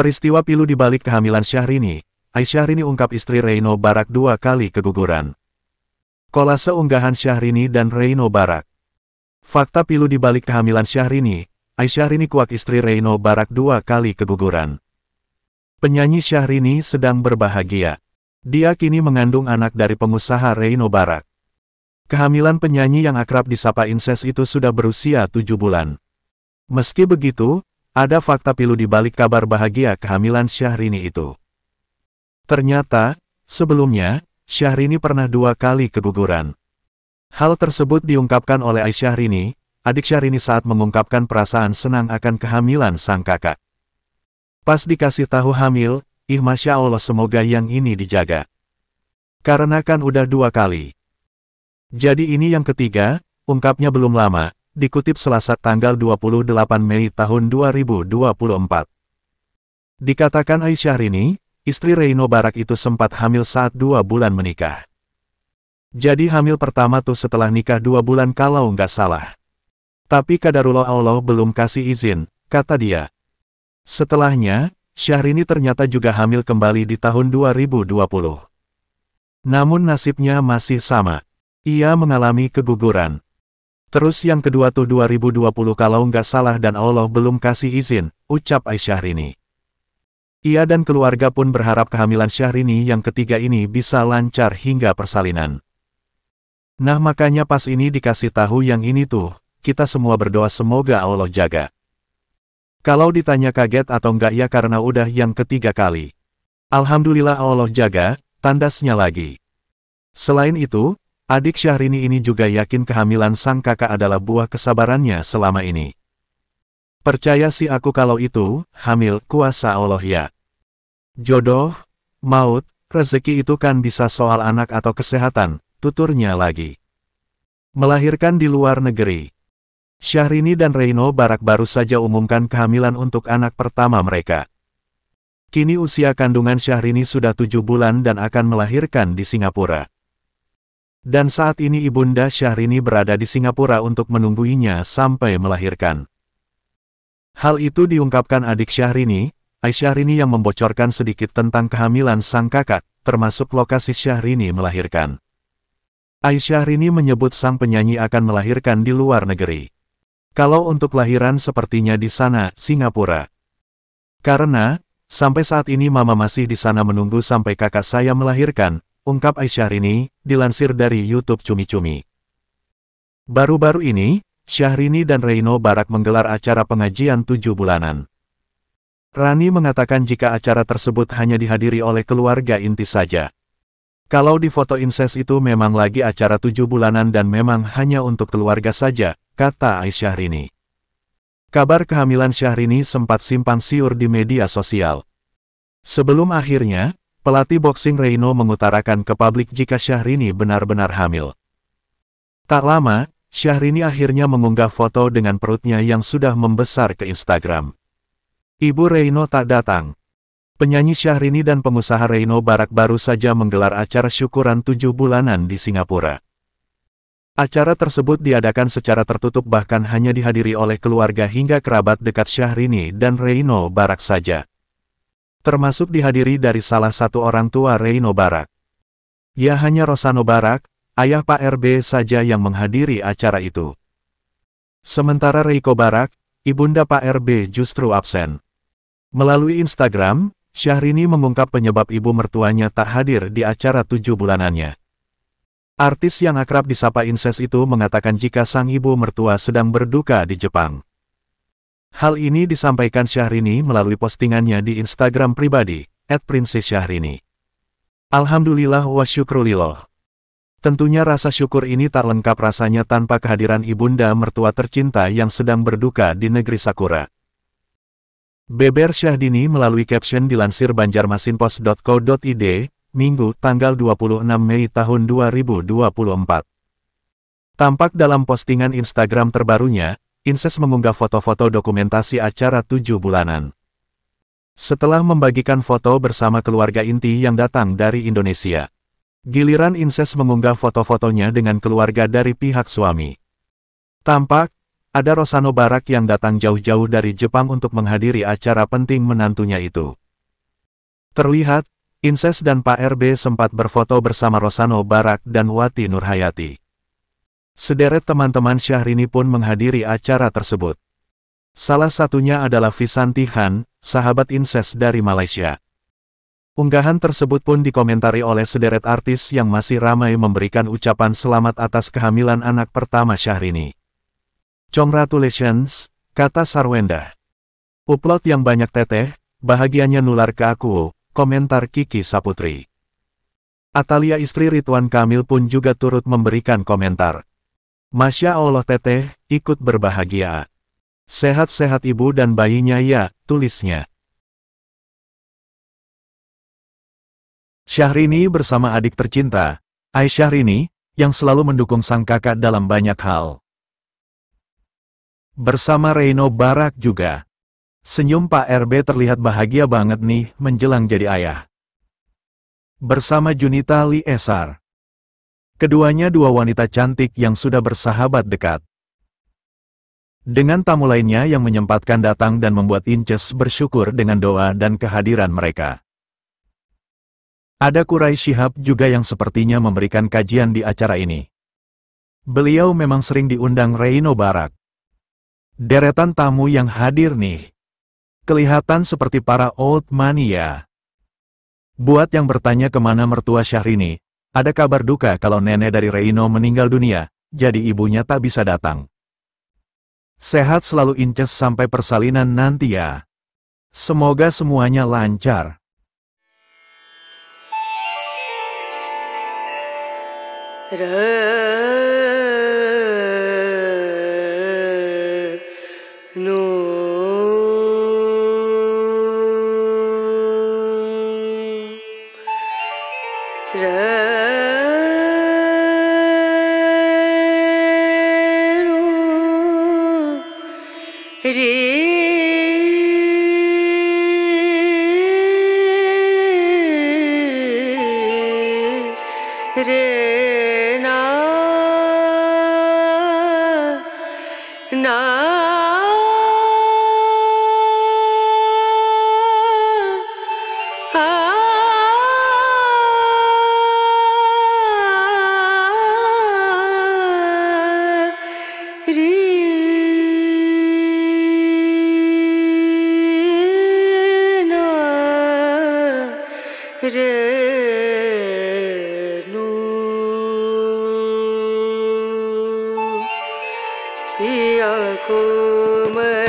Peristiwa pilu di balik kehamilan Syahrini, Aisyah Aisyahrini ungkap istri Reino Barak dua kali keguguran. Kolase unggahan Syahrini dan Reino Barak. Fakta pilu di balik kehamilan Syahrini, Aisyah Aisyahrini kuak istri Reino Barak dua kali keguguran. Penyanyi Syahrini sedang berbahagia. Dia kini mengandung anak dari pengusaha Reino Barak. Kehamilan penyanyi yang akrab disapa Inses itu sudah berusia tujuh bulan. Meski begitu, ada fakta pilu di balik kabar bahagia kehamilan Syahrini itu. Ternyata, sebelumnya, Syahrini pernah dua kali keguguran. Hal tersebut diungkapkan oleh Aisyah Rini, adik Syahrini saat mengungkapkan perasaan senang akan kehamilan sang kakak. Pas dikasih tahu hamil, ih Masya Allah semoga yang ini dijaga. Karena kan udah dua kali. Jadi ini yang ketiga, ungkapnya belum lama, dikutip Selasa tanggal 28 Mei tahun 2024. Dikatakan Aisyah Rini, istri Reino Barak itu sempat hamil saat dua bulan menikah. Jadi hamil pertama tuh setelah nikah dua bulan kalau nggak salah. Tapi Kadarullah Allah belum kasih izin, kata dia. Setelahnya, Syahrini ternyata juga hamil kembali di tahun 2020. Namun nasibnya masih sama. Ia mengalami keguguran. Terus yang kedua tuh 2020 kalau nggak salah dan Allah belum kasih izin, ucap Aisyah Rini. Ia dan keluarga pun berharap kehamilan Syahrini yang ketiga ini bisa lancar hingga persalinan. Nah makanya pas ini dikasih tahu yang ini tuh, kita semua berdoa semoga Allah jaga. Kalau ditanya kaget atau nggak ya karena udah yang ketiga kali. Alhamdulillah Allah jaga, tandasnya lagi. Selain itu, Adik Syahrini ini juga yakin kehamilan sang kakak adalah buah kesabarannya selama ini. Percaya si aku kalau itu, hamil, kuasa Allah ya. Jodoh, maut, rezeki itu kan bisa soal anak atau kesehatan, tuturnya lagi. Melahirkan di luar negeri. Syahrini dan Reino Barak baru saja umumkan kehamilan untuk anak pertama mereka. Kini usia kandungan Syahrini sudah tujuh bulan dan akan melahirkan di Singapura. Dan saat ini Ibunda Syahrini berada di Singapura untuk menungguinya sampai melahirkan. Hal itu diungkapkan adik Syahrini, Aisyahrini yang membocorkan sedikit tentang kehamilan sang kakak, termasuk lokasi Syahrini melahirkan. Aisyahrini menyebut sang penyanyi akan melahirkan di luar negeri. Kalau untuk lahiran sepertinya di sana, Singapura. Karena, sampai saat ini mama masih di sana menunggu sampai kakak saya melahirkan, ungkap Aisyah Rini, dilansir dari YouTube Cumi Cumi. Baru-baru ini, Syahrini dan Reino Barak menggelar acara pengajian tujuh bulanan. Rani mengatakan jika acara tersebut hanya dihadiri oleh keluarga inti saja. Kalau di foto inses itu memang lagi acara tujuh bulanan dan memang hanya untuk keluarga saja, kata Aisyah Rini. Kabar kehamilan Syahrini sempat simpang siur di media sosial. Sebelum akhirnya, Pelatih boxing Reino mengutarakan ke publik jika Syahrini benar-benar hamil. Tak lama, Syahrini akhirnya mengunggah foto dengan perutnya yang sudah membesar ke Instagram. Ibu Reino tak datang. Penyanyi Syahrini dan pengusaha Reino Barak baru saja menggelar acara syukuran tujuh bulanan di Singapura. Acara tersebut diadakan secara tertutup bahkan hanya dihadiri oleh keluarga hingga kerabat dekat Syahrini dan Reino Barak saja termasuk dihadiri dari salah satu orang tua Reino Barak. Ya hanya Rosano Barak, ayah Pak RB saja yang menghadiri acara itu. Sementara Reiko Barak, ibunda Pak RB justru absen. Melalui Instagram, Syahrini mengungkap penyebab ibu mertuanya tak hadir di acara tujuh bulanannya. Artis yang akrab disapa Inses itu mengatakan jika sang ibu mertua sedang berduka di Jepang. Hal ini disampaikan Syahrini melalui postingannya di Instagram pribadi, at Princess Syahrini. Alhamdulillah wa syukrulillah. Tentunya rasa syukur ini tak lengkap rasanya tanpa kehadiran ibunda mertua tercinta yang sedang berduka di negeri Sakura. Beber Syahdini melalui caption dilansir banjarmasinpos.co.id, Minggu, tanggal 26 Mei tahun 2024. Tampak dalam postingan Instagram terbarunya, Inses mengunggah foto-foto dokumentasi acara tujuh bulanan. Setelah membagikan foto bersama keluarga inti yang datang dari Indonesia. Giliran Inses mengunggah foto-fotonya dengan keluarga dari pihak suami. Tampak, ada Rosano Barak yang datang jauh-jauh dari Jepang untuk menghadiri acara penting menantunya itu. Terlihat, Inses dan Pak RB sempat berfoto bersama Rosano Barak dan Wati Nurhayati. Sederet teman-teman Syahrini pun menghadiri acara tersebut. Salah satunya adalah Visanti Khan, sahabat inses dari Malaysia. Unggahan tersebut pun dikomentari oleh sederet artis yang masih ramai memberikan ucapan selamat atas kehamilan anak pertama Syahrini. Congratulations, kata Sarwenda. Upload yang banyak teteh, bahagianya nular ke aku, komentar Kiki Saputri. Atalia istri Ridwan Kamil pun juga turut memberikan komentar. Masya Allah teteh, ikut berbahagia. Sehat-sehat ibu dan bayinya ya, tulisnya. Syahrini bersama adik tercinta, Aisyah Rini, yang selalu mendukung sang kakak dalam banyak hal. Bersama Reino Barak juga. Senyum Pak RB terlihat bahagia banget nih menjelang jadi ayah. Bersama Junita Esar. Keduanya dua wanita cantik yang sudah bersahabat dekat. Dengan tamu lainnya yang menyempatkan datang dan membuat Inces bersyukur dengan doa dan kehadiran mereka. Ada Kurai Shihab juga yang sepertinya memberikan kajian di acara ini. Beliau memang sering diundang Reino Barak. Deretan tamu yang hadir nih. Kelihatan seperti para old mania. Buat yang bertanya kemana mertua Syahrini, ada kabar duka kalau nenek dari Reino meninggal dunia, jadi ibunya tak bisa datang. Sehat selalu Inces sampai persalinan nanti ya. Semoga semuanya lancar. Krishna. पिया को मैं